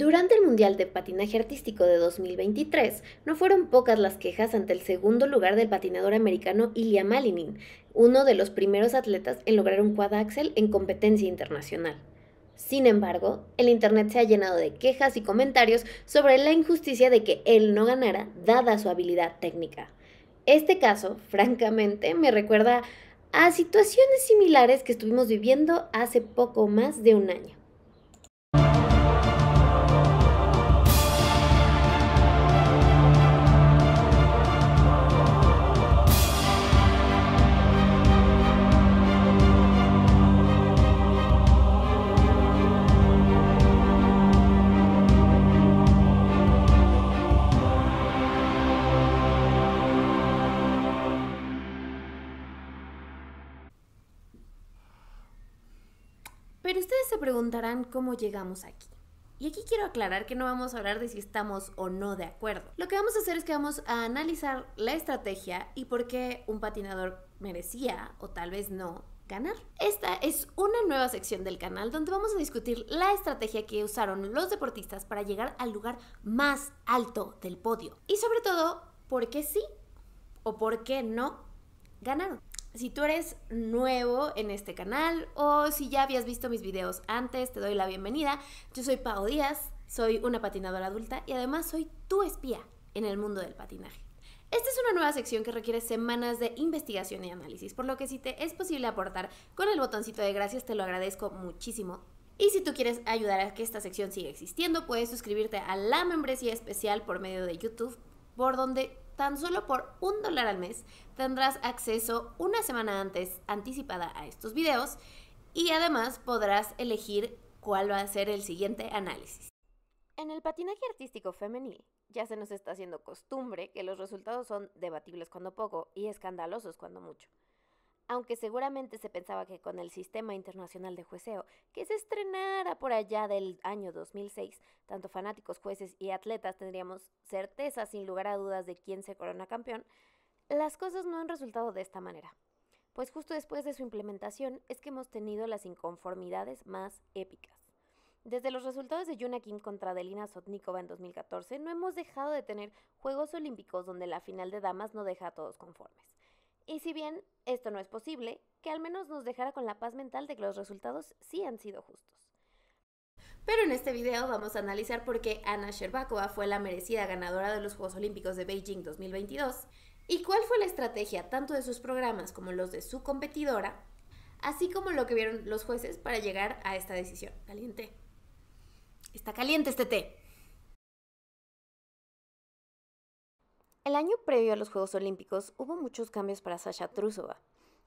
Durante el Mundial de Patinaje Artístico de 2023, no fueron pocas las quejas ante el segundo lugar del patinador americano Ilya Malinin, uno de los primeros atletas en lograr un quad axel en competencia internacional. Sin embargo, el Internet se ha llenado de quejas y comentarios sobre la injusticia de que él no ganara dada su habilidad técnica. Este caso, francamente, me recuerda a situaciones similares que estuvimos viviendo hace poco más de un año. Contarán cómo llegamos aquí. Y aquí quiero aclarar que no vamos a hablar de si estamos o no de acuerdo. Lo que vamos a hacer es que vamos a analizar la estrategia y por qué un patinador merecía o tal vez no ganar. Esta es una nueva sección del canal donde vamos a discutir la estrategia que usaron los deportistas para llegar al lugar más alto del podio. Y sobre todo, por qué sí o por qué no ganaron si tú eres nuevo en este canal o si ya habías visto mis videos antes, te doy la bienvenida. Yo soy Pau Díaz, soy una patinadora adulta y además soy tu espía en el mundo del patinaje. Esta es una nueva sección que requiere semanas de investigación y análisis, por lo que si te es posible aportar con el botoncito de gracias te lo agradezco muchísimo. Y si tú quieres ayudar a que esta sección siga existiendo, puedes suscribirte a la membresía especial por medio de YouTube, por donde Tan solo por un dólar al mes tendrás acceso una semana antes anticipada a estos videos y además podrás elegir cuál va a ser el siguiente análisis. En el patinaje artístico femenil ya se nos está haciendo costumbre que los resultados son debatibles cuando poco y escandalosos cuando mucho aunque seguramente se pensaba que con el sistema internacional de jueceo, que se estrenara por allá del año 2006, tanto fanáticos, jueces y atletas tendríamos certeza sin lugar a dudas de quién se corona campeón, las cosas no han resultado de esta manera. Pues justo después de su implementación es que hemos tenido las inconformidades más épicas. Desde los resultados de Yuna Kim contra Adelina Sotnikova en 2014, no hemos dejado de tener Juegos Olímpicos donde la final de damas no deja a todos conformes. Y si bien esto no es posible, que al menos nos dejara con la paz mental de que los resultados sí han sido justos. Pero en este video vamos a analizar por qué Ana Sherbakova fue la merecida ganadora de los Juegos Olímpicos de Beijing 2022 y cuál fue la estrategia tanto de sus programas como los de su competidora, así como lo que vieron los jueces para llegar a esta decisión. Caliente. Está caliente este té. El año previo a los Juegos Olímpicos hubo muchos cambios para Sasha Trusova.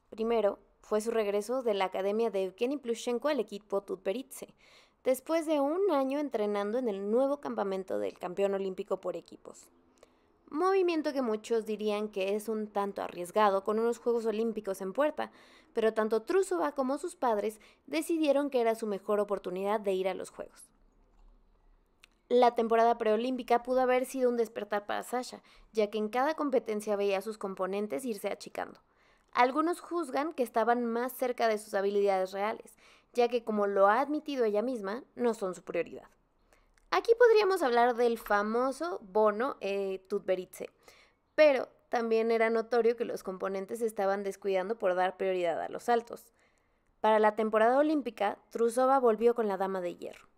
Primero, fue su regreso de la academia de Evgeny Plushenko al equipo Tutberitze, después de un año entrenando en el nuevo campamento del campeón olímpico por equipos. Movimiento que muchos dirían que es un tanto arriesgado con unos Juegos Olímpicos en puerta, pero tanto Trusova como sus padres decidieron que era su mejor oportunidad de ir a los Juegos la temporada preolímpica pudo haber sido un despertar para Sasha, ya que en cada competencia veía a sus componentes irse achicando. Algunos juzgan que estaban más cerca de sus habilidades reales, ya que como lo ha admitido ella misma, no son su prioridad. Aquí podríamos hablar del famoso bono eh, Tutberitze, pero también era notorio que los componentes estaban descuidando por dar prioridad a los saltos. Para la temporada olímpica, Trusova volvió con la dama de hierro.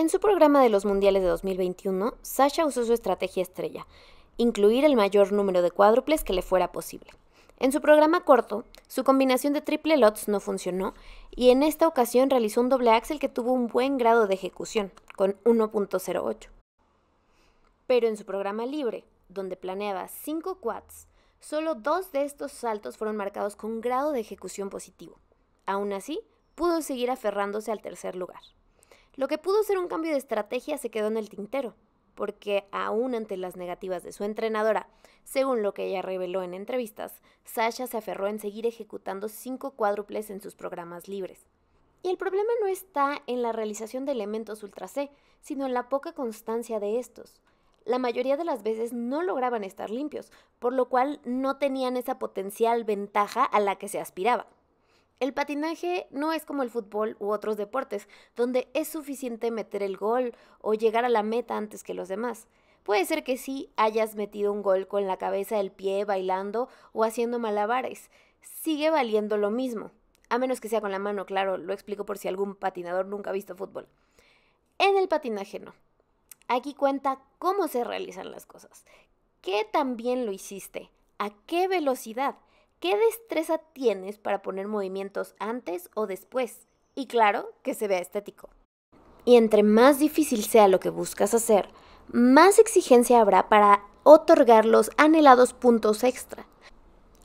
En su programa de los Mundiales de 2021, Sasha usó su estrategia estrella, incluir el mayor número de cuádruples que le fuera posible. En su programa corto, su combinación de triple lots no funcionó y en esta ocasión realizó un doble axel que tuvo un buen grado de ejecución, con 1.08. Pero en su programa libre, donde planeaba 5 quads, solo dos de estos saltos fueron marcados con grado de ejecución positivo. Aún así, pudo seguir aferrándose al tercer lugar. Lo que pudo ser un cambio de estrategia se quedó en el tintero, porque aún ante las negativas de su entrenadora, según lo que ella reveló en entrevistas, Sasha se aferró en seguir ejecutando cinco cuádruples en sus programas libres. Y el problema no está en la realización de elementos ultra C, sino en la poca constancia de estos. La mayoría de las veces no lograban estar limpios, por lo cual no tenían esa potencial ventaja a la que se aspiraba. El patinaje no es como el fútbol u otros deportes, donde es suficiente meter el gol o llegar a la meta antes que los demás. Puede ser que sí hayas metido un gol con la cabeza el pie bailando o haciendo malabares. Sigue valiendo lo mismo. A menos que sea con la mano, claro, lo explico por si algún patinador nunca ha visto fútbol. En el patinaje no. Aquí cuenta cómo se realizan las cosas. ¿Qué tan bien lo hiciste? ¿A qué velocidad? ¿Qué destreza tienes para poner movimientos antes o después? Y claro, que se vea estético. Y entre más difícil sea lo que buscas hacer, más exigencia habrá para otorgar los anhelados puntos extra.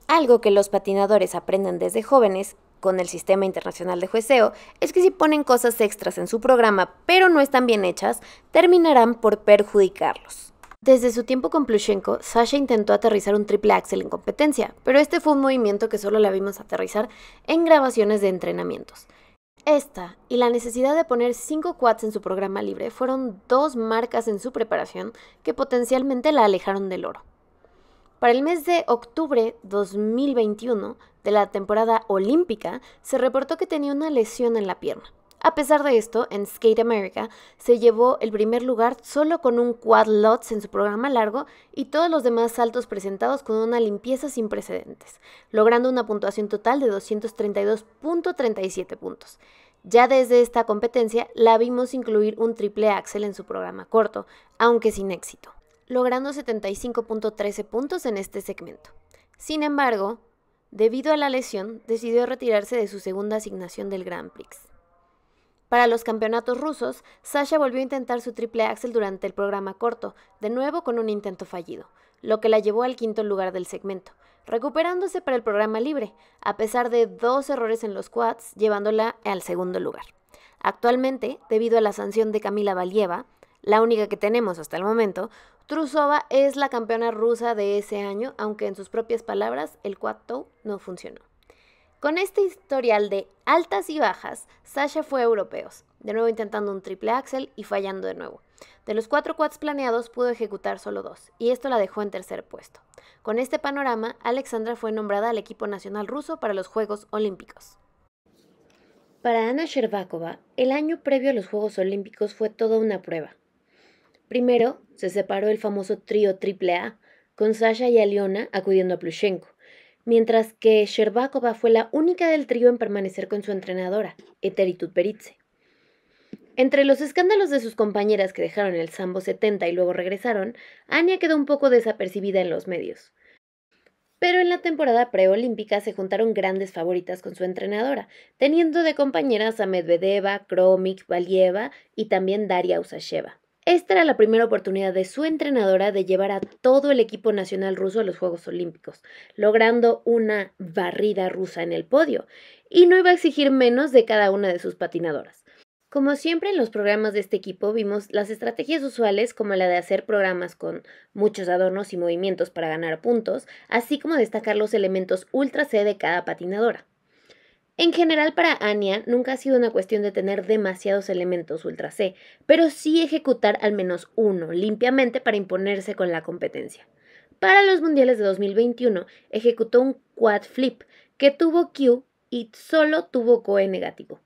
Algo que los patinadores aprenden desde jóvenes con el sistema internacional de jueceo es que si ponen cosas extras en su programa pero no están bien hechas, terminarán por perjudicarlos. Desde su tiempo con Plushenko, Sasha intentó aterrizar un triple axel en competencia, pero este fue un movimiento que solo la vimos aterrizar en grabaciones de entrenamientos. Esta y la necesidad de poner 5 quads en su programa libre fueron dos marcas en su preparación que potencialmente la alejaron del oro. Para el mes de octubre 2021 de la temporada olímpica, se reportó que tenía una lesión en la pierna, a pesar de esto, en Skate America se llevó el primer lugar solo con un quad Lots en su programa largo y todos los demás saltos presentados con una limpieza sin precedentes, logrando una puntuación total de 232.37 puntos. Ya desde esta competencia la vimos incluir un triple axel en su programa corto, aunque sin éxito, logrando 75.13 puntos en este segmento. Sin embargo, debido a la lesión, decidió retirarse de su segunda asignación del Grand Prix. Para los campeonatos rusos, Sasha volvió a intentar su triple axel durante el programa corto, de nuevo con un intento fallido, lo que la llevó al quinto lugar del segmento, recuperándose para el programa libre, a pesar de dos errores en los quads, llevándola al segundo lugar. Actualmente, debido a la sanción de Camila Valieva, la única que tenemos hasta el momento, Trusova es la campeona rusa de ese año, aunque en sus propias palabras el quad toe no funcionó. Con este historial de altas y bajas, Sasha fue a europeos, de nuevo intentando un triple axel y fallando de nuevo. De los cuatro quads planeados pudo ejecutar solo dos, y esto la dejó en tercer puesto. Con este panorama, Alexandra fue nombrada al equipo nacional ruso para los Juegos Olímpicos. Para Ana Sherbakova, el año previo a los Juegos Olímpicos fue toda una prueba. Primero, se separó el famoso trío triple A, con Sasha y Aliona acudiendo a Plushenko mientras que Sherbakova fue la única del trío en permanecer con su entrenadora, Eteritud Peritze. Entre los escándalos de sus compañeras que dejaron el Sambo 70 y luego regresaron, Anya quedó un poco desapercibida en los medios. Pero en la temporada preolímpica se juntaron grandes favoritas con su entrenadora, teniendo de compañeras a Medvedeva, Kromik, Valieva y también Daria Usasheva. Esta era la primera oportunidad de su entrenadora de llevar a todo el equipo nacional ruso a los Juegos Olímpicos, logrando una barrida rusa en el podio, y no iba a exigir menos de cada una de sus patinadoras. Como siempre en los programas de este equipo vimos las estrategias usuales como la de hacer programas con muchos adornos y movimientos para ganar puntos, así como destacar los elementos ultra C de cada patinadora. En general para Anya nunca ha sido una cuestión de tener demasiados elementos Ultra C, pero sí ejecutar al menos uno limpiamente para imponerse con la competencia. Para los Mundiales de 2021 ejecutó un quad flip que tuvo Q y solo tuvo COE negativo.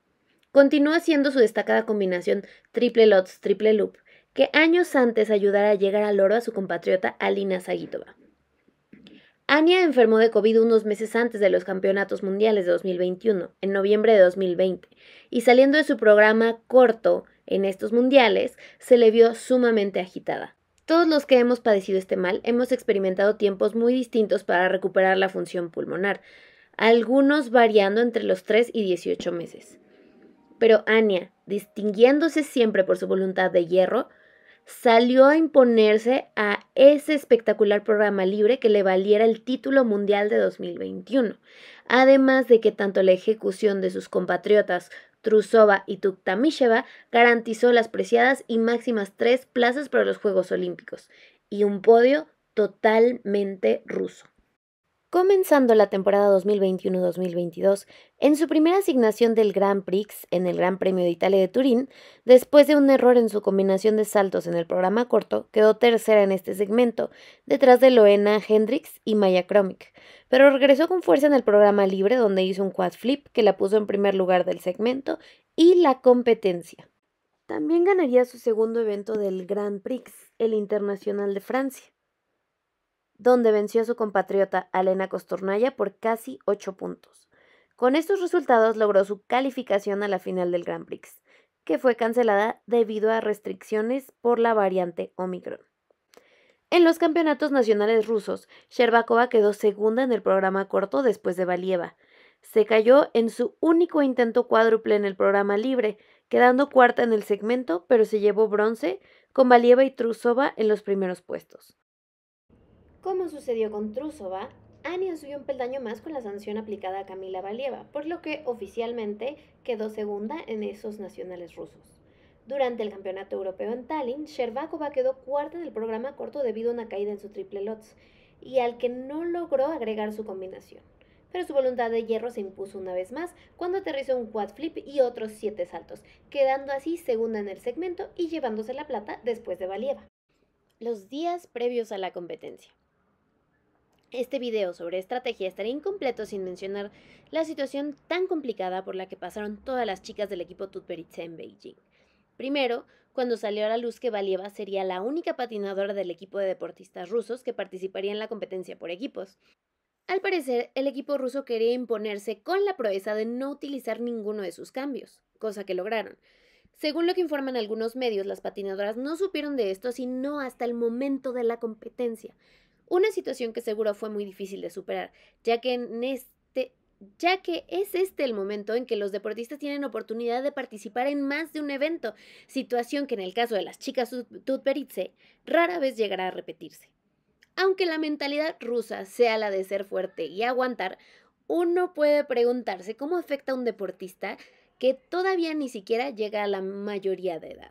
Continúa haciendo su destacada combinación triple lots triple loop que años antes ayudara a llegar al oro a su compatriota Alina Zagitova. Ania enfermó de COVID unos meses antes de los Campeonatos Mundiales de 2021, en noviembre de 2020, y saliendo de su programa corto en estos mundiales, se le vio sumamente agitada. Todos los que hemos padecido este mal hemos experimentado tiempos muy distintos para recuperar la función pulmonar, algunos variando entre los 3 y 18 meses. Pero Anya, distinguiéndose siempre por su voluntad de hierro, salió a imponerse a ese espectacular programa libre que le valiera el título mundial de 2021, además de que tanto la ejecución de sus compatriotas Trusova y Tuktamisheva garantizó las preciadas y máximas tres plazas para los Juegos Olímpicos y un podio totalmente ruso. Comenzando la temporada 2021-2022, en su primera asignación del Grand Prix en el Gran Premio de Italia de Turín, después de un error en su combinación de saltos en el programa corto, quedó tercera en este segmento, detrás de Loena Hendrix y Maya Kromic, pero regresó con fuerza en el programa libre donde hizo un quad flip que la puso en primer lugar del segmento y la competencia. También ganaría su segundo evento del Grand Prix, el Internacional de Francia donde venció a su compatriota Alena Costornaya por casi 8 puntos. Con estos resultados logró su calificación a la final del Grand Prix, que fue cancelada debido a restricciones por la variante Omicron. En los campeonatos nacionales rusos, Sherbakova quedó segunda en el programa corto después de Valieva. Se cayó en su único intento cuádruple en el programa libre, quedando cuarta en el segmento, pero se llevó bronce con Valieva y Trusova en los primeros puestos. Como sucedió con Trusova, Ania subió un peldaño más con la sanción aplicada a Camila Valieva, por lo que oficialmente quedó segunda en esos nacionales rusos. Durante el Campeonato Europeo en Tallinn, Sherbakova quedó cuarta en el programa corto debido a una caída en su triple lots y al que no logró agregar su combinación. Pero su voluntad de hierro se impuso una vez más cuando aterrizó un quad flip y otros siete saltos, quedando así segunda en el segmento y llevándose la plata después de Valieva. Los días previos a la competencia. Este video sobre estrategia estaría incompleto sin mencionar la situación tan complicada por la que pasaron todas las chicas del equipo Tutperitze en Beijing. Primero, cuando salió a la luz que Valieva sería la única patinadora del equipo de deportistas rusos que participaría en la competencia por equipos. Al parecer, el equipo ruso quería imponerse con la proeza de no utilizar ninguno de sus cambios, cosa que lograron. Según lo que informan algunos medios, las patinadoras no supieron de esto sino hasta el momento de la competencia, una situación que seguro fue muy difícil de superar, ya que en este ya que es este el momento en que los deportistas tienen oportunidad de participar en más de un evento, situación que en el caso de las chicas tutperitze rara vez llegará a repetirse. Aunque la mentalidad rusa sea la de ser fuerte y aguantar, uno puede preguntarse cómo afecta a un deportista que todavía ni siquiera llega a la mayoría de edad.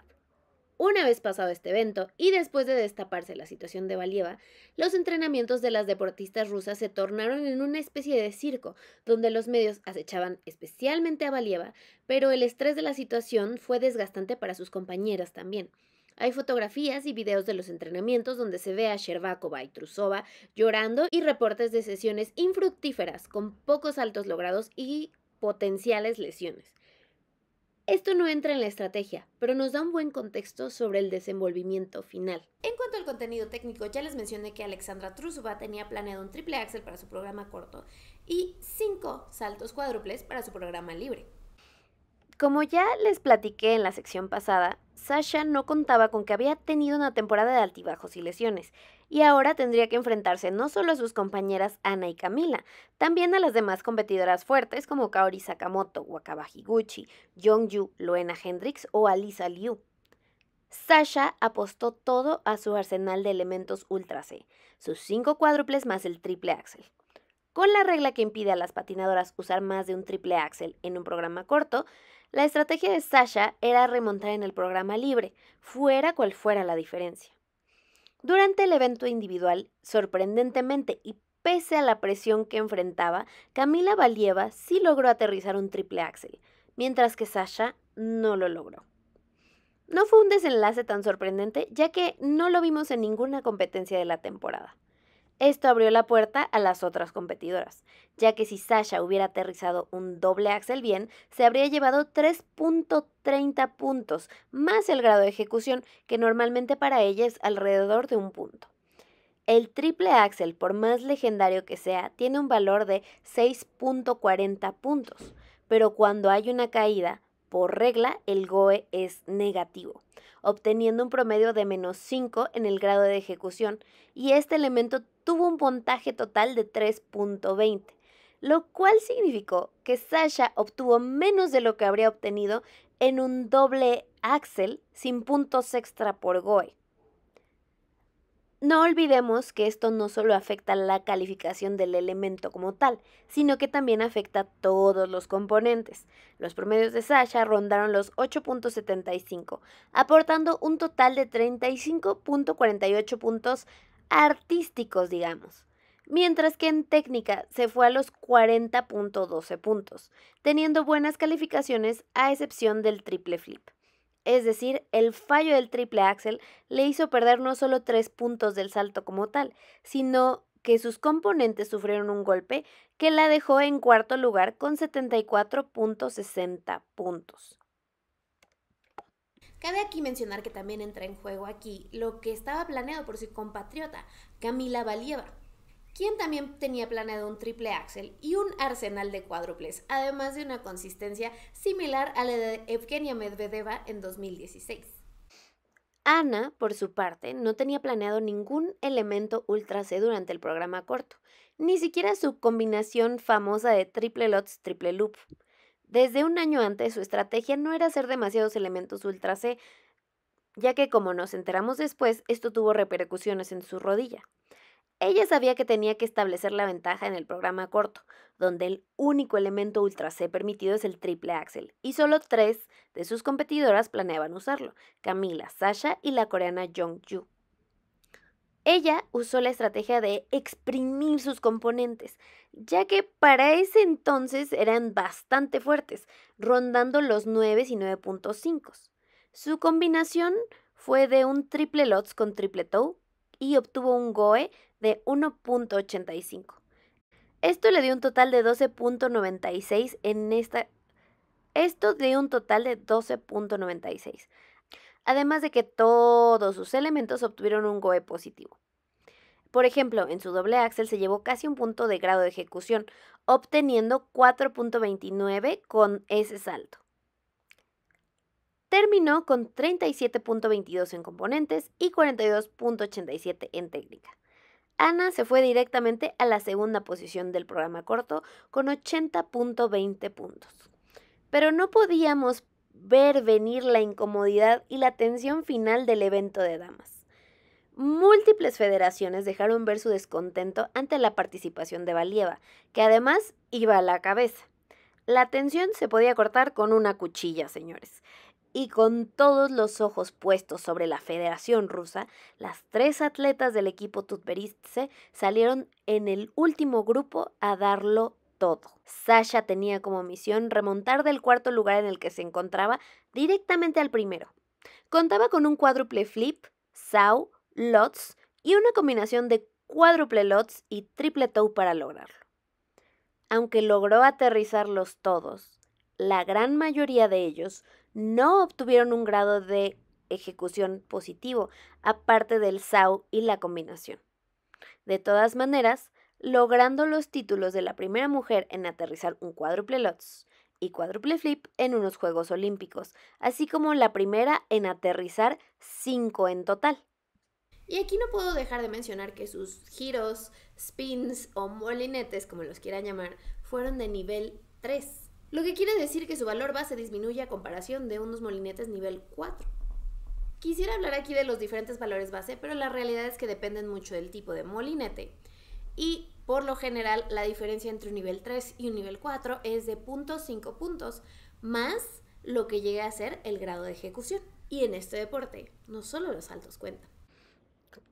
Una vez pasado este evento y después de destaparse la situación de Valieva, los entrenamientos de las deportistas rusas se tornaron en una especie de circo, donde los medios acechaban especialmente a Valieva, pero el estrés de la situación fue desgastante para sus compañeras también. Hay fotografías y videos de los entrenamientos donde se ve a Shervakova y Trusova llorando y reportes de sesiones infructíferas con pocos saltos logrados y potenciales lesiones. Esto no entra en la estrategia, pero nos da un buen contexto sobre el desenvolvimiento final. En cuanto al contenido técnico, ya les mencioné que Alexandra Trusova tenía planeado un triple axel para su programa corto y cinco saltos cuádruples para su programa libre. Como ya les platiqué en la sección pasada, Sasha no contaba con que había tenido una temporada de altibajos y lesiones, y ahora tendría que enfrentarse no solo a sus compañeras Ana y Camila, también a las demás competidoras fuertes como Kaori Sakamoto, Wakaba Higuchi, Yu, Loena Hendrix o Alisa Liu. Sasha apostó todo a su arsenal de elementos Ultra C, sus cinco cuádruples más el triple axel. Con la regla que impide a las patinadoras usar más de un triple axel en un programa corto, la estrategia de Sasha era remontar en el programa libre, fuera cual fuera la diferencia. Durante el evento individual, sorprendentemente y pese a la presión que enfrentaba, Camila Valieva sí logró aterrizar un triple axel, mientras que Sasha no lo logró. No fue un desenlace tan sorprendente, ya que no lo vimos en ninguna competencia de la temporada. Esto abrió la puerta a las otras competidoras, ya que si Sasha hubiera aterrizado un doble axel bien, se habría llevado 3.30 puntos, más el grado de ejecución, que normalmente para ella es alrededor de un punto. El triple axel, por más legendario que sea, tiene un valor de 6.40 puntos, pero cuando hay una caída, por regla, el GOE es negativo, obteniendo un promedio de menos 5 en el grado de ejecución, y este elemento tuvo un puntaje total de 3.20, lo cual significó que Sasha obtuvo menos de lo que habría obtenido en un doble axel sin puntos extra por Goe. No olvidemos que esto no solo afecta la calificación del elemento como tal, sino que también afecta todos los componentes. Los promedios de Sasha rondaron los 8.75, aportando un total de 35.48 puntos artísticos, digamos. Mientras que en técnica se fue a los 40.12 puntos, teniendo buenas calificaciones a excepción del triple flip. Es decir, el fallo del triple axel le hizo perder no solo 3 puntos del salto como tal, sino que sus componentes sufrieron un golpe que la dejó en cuarto lugar con 74.60 puntos. Cabe aquí mencionar que también entra en juego aquí lo que estaba planeado por su compatriota, Camila Valieva, quien también tenía planeado un triple axel y un arsenal de cuádruples, además de una consistencia similar a la de Evgenia Medvedeva en 2016. Ana, por su parte, no tenía planeado ningún elemento ultra C durante el programa corto, ni siquiera su combinación famosa de triple lots triple loop. Desde un año antes su estrategia no era hacer demasiados elementos ultra C, ya que como nos enteramos después, esto tuvo repercusiones en su rodilla. Ella sabía que tenía que establecer la ventaja en el programa corto, donde el único elemento ultra C permitido es el triple axel, y solo tres de sus competidoras planeaban usarlo, Camila, Sasha y la coreana Jung Ju. Ella usó la estrategia de exprimir sus componentes, ya que para ese entonces eran bastante fuertes, rondando los 9 y 9.5. Su combinación fue de un triple lots con triple toe y obtuvo un GOE de 1.85. Esto le dio un total de 12.96 en esta... Esto dio un total de 12.96 además de que todos sus elementos obtuvieron un GOE positivo. Por ejemplo, en su doble axel se llevó casi un punto de grado de ejecución, obteniendo 4.29 con ese salto. Terminó con 37.22 en componentes y 42.87 en técnica. Ana se fue directamente a la segunda posición del programa corto con 80.20 puntos. Pero no podíamos ver venir la incomodidad y la tensión final del evento de damas. Múltiples federaciones dejaron ver su descontento ante la participación de Valieva, que además iba a la cabeza. La tensión se podía cortar con una cuchilla, señores. Y con todos los ojos puestos sobre la Federación Rusa, las tres atletas del equipo Tutberistse salieron en el último grupo a darlo todo. Sasha tenía como misión remontar del cuarto lugar en el que se encontraba directamente al primero. Contaba con un cuádruple flip, sau, lots y una combinación de cuádruple lots y triple toe para lograrlo. Aunque logró aterrizarlos todos, la gran mayoría de ellos no obtuvieron un grado de ejecución positivo, aparte del SAU y la combinación. De todas maneras, logrando los títulos de la primera mujer en aterrizar un cuádruple lots y cuádruple flip en unos Juegos Olímpicos, así como la primera en aterrizar cinco en total. Y aquí no puedo dejar de mencionar que sus giros, spins o molinetes, como los quieran llamar, fueron de nivel 3, lo que quiere decir que su valor base disminuye a comparación de unos molinetes nivel 4. Quisiera hablar aquí de los diferentes valores base, pero la realidad es que dependen mucho del tipo de molinete, y por lo general la diferencia entre un nivel 3 y un nivel 4 es de 0.5 puntos más lo que llegue a ser el grado de ejecución. Y en este deporte no solo los saltos cuentan.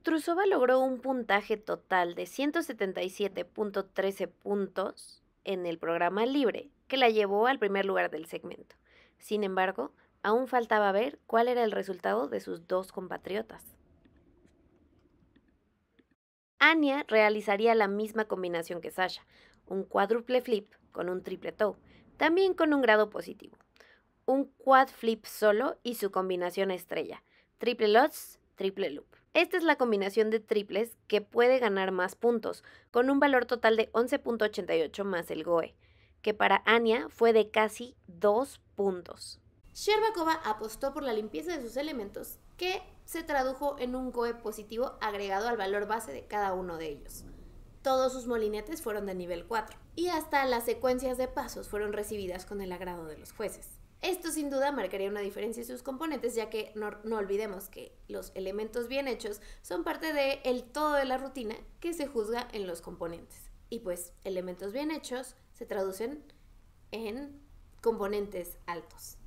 Trusova logró un puntaje total de 177.13 puntos en el programa libre, que la llevó al primer lugar del segmento. Sin embargo, aún faltaba ver cuál era el resultado de sus dos compatriotas. Anya realizaría la misma combinación que Sasha, un cuádruple flip con un triple toe, también con un grado positivo, un quad flip solo y su combinación estrella, triple lots, triple loop. Esta es la combinación de triples que puede ganar más puntos, con un valor total de 11.88 más el GOE, que para Anya fue de casi 2 puntos. Sherbakova apostó por la limpieza de sus elementos que se tradujo en un COE positivo agregado al valor base de cada uno de ellos. Todos sus molinetes fueron de nivel 4 y hasta las secuencias de pasos fueron recibidas con el agrado de los jueces. Esto sin duda marcaría una diferencia en sus componentes, ya que no, olvidemos que los elementos bien hechos son parte del el todo de la rutina que se juzga en los componentes. Y pues elementos bien hechos se traducen en componentes altos.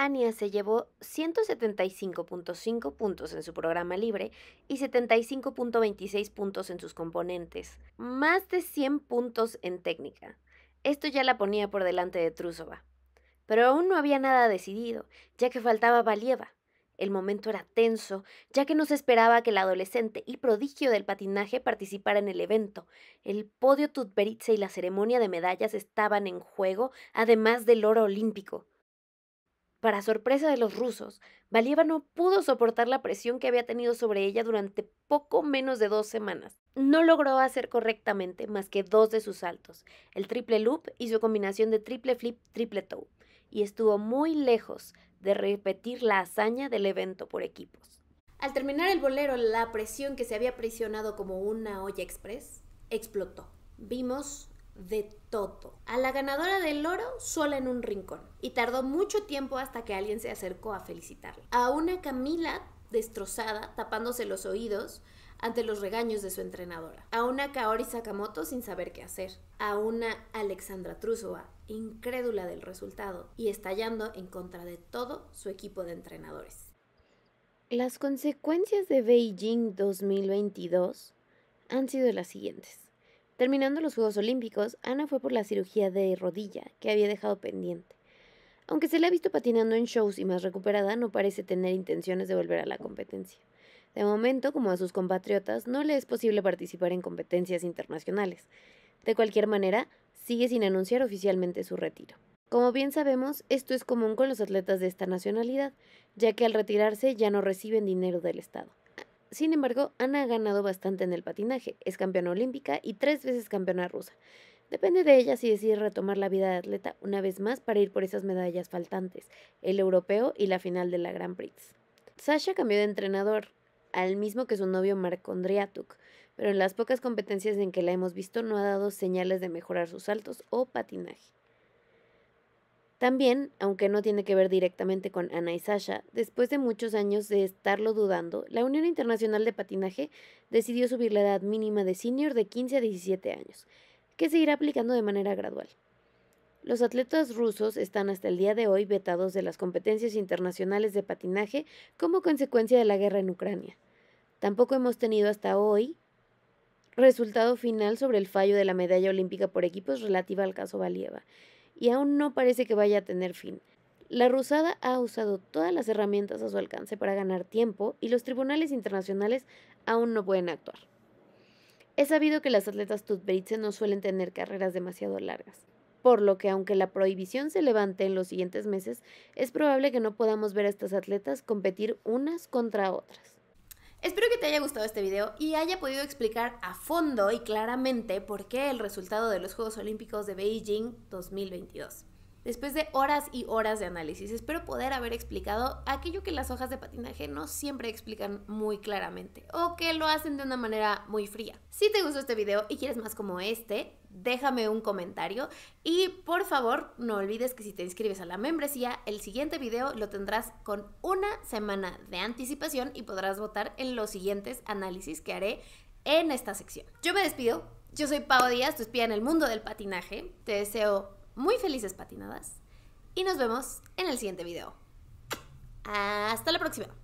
Ania se llevó 175.5 puntos en su programa libre y 75.26 puntos en sus componentes, más de 100 puntos en técnica. Esto ya la ponía por delante de Trusova. Pero aún no había nada decidido, ya que faltaba Valieva. El momento era tenso, ya que no se esperaba que la adolescente y prodigio del patinaje participara en el evento. El podio Tutberitza y la ceremonia de medallas estaban en juego, además del oro olímpico. Para sorpresa de los rusos, Valieva no pudo soportar la presión que había tenido sobre ella durante poco menos de dos semanas. No logró hacer correctamente más que dos de sus saltos, el triple loop y su combinación de triple flip, triple toe, y estuvo muy lejos de repetir la hazaña del evento por equipos. Al terminar el bolero, la presión que se había presionado como una olla express explotó. Vimos de toto. A la ganadora del oro sola en un rincón. Y tardó mucho tiempo hasta que alguien se acercó a felicitarla. A una Camila destrozada, tapándose los oídos ante los regaños de su entrenadora. A una Kaori Sakamoto sin saber qué hacer. A una Alexandra Trusova incrédula del resultado y estallando en contra de todo su equipo de entrenadores. Las consecuencias de Beijing 2022 han sido las siguientes. Terminando los Juegos Olímpicos, Ana fue por la cirugía de rodilla que había dejado pendiente. Aunque se la ha visto patinando en shows y más recuperada, no parece tener intenciones de volver a la competencia. De momento, como a sus compatriotas, no le es posible participar en competencias internacionales. De cualquier manera, sigue sin anunciar oficialmente su retiro. Como bien sabemos, esto es común con los atletas de esta nacionalidad, ya que al retirarse ya no reciben dinero del Estado. Sin embargo, Ana ha ganado bastante en el patinaje, es campeona olímpica y tres veces campeona rusa. Depende de ella si decide retomar la vida de atleta una vez más para ir por esas medallas faltantes, el europeo y la final de la Grand Prix. Sasha cambió de entrenador, al mismo que su novio Mark Kondriatuk, pero en las pocas competencias en que la hemos visto no ha dado señales de mejorar sus saltos o patinaje. También, aunque no tiene que ver directamente con Ana y Sasha, después de muchos años de estarlo dudando, la Unión Internacional de Patinaje decidió subir la edad mínima de senior de 15 a 17 años, que se irá aplicando de manera gradual. Los atletas rusos están hasta el día de hoy vetados de las competencias internacionales de patinaje como consecuencia de la guerra en Ucrania. Tampoco hemos tenido hasta hoy resultado final sobre el fallo de la medalla olímpica por equipos relativa al caso Valieva, y aún no parece que vaya a tener fin. La Rusada ha usado todas las herramientas a su alcance para ganar tiempo y los tribunales internacionales aún no pueden actuar. Es sabido que las atletas Tutberitze no suelen tener carreras demasiado largas, por lo que aunque la prohibición se levante en los siguientes meses, es probable que no podamos ver a estas atletas competir unas contra otras. Espero que te haya gustado este video y haya podido explicar a fondo y claramente por qué el resultado de los Juegos Olímpicos de Beijing 2022 después de horas y horas de análisis. Espero poder haber explicado aquello que las hojas de patinaje no siempre explican muy claramente o que lo hacen de una manera muy fría. Si te gustó este video y quieres más como este, déjame un comentario y por favor no olvides que si te inscribes a la membresía, el siguiente video lo tendrás con una semana de anticipación y podrás votar en los siguientes análisis que haré en esta sección. Yo me despido, yo soy Pau Díaz, tu espía en el mundo del patinaje, te deseo muy felices patinadas y nos vemos en el siguiente video. Hasta la próxima.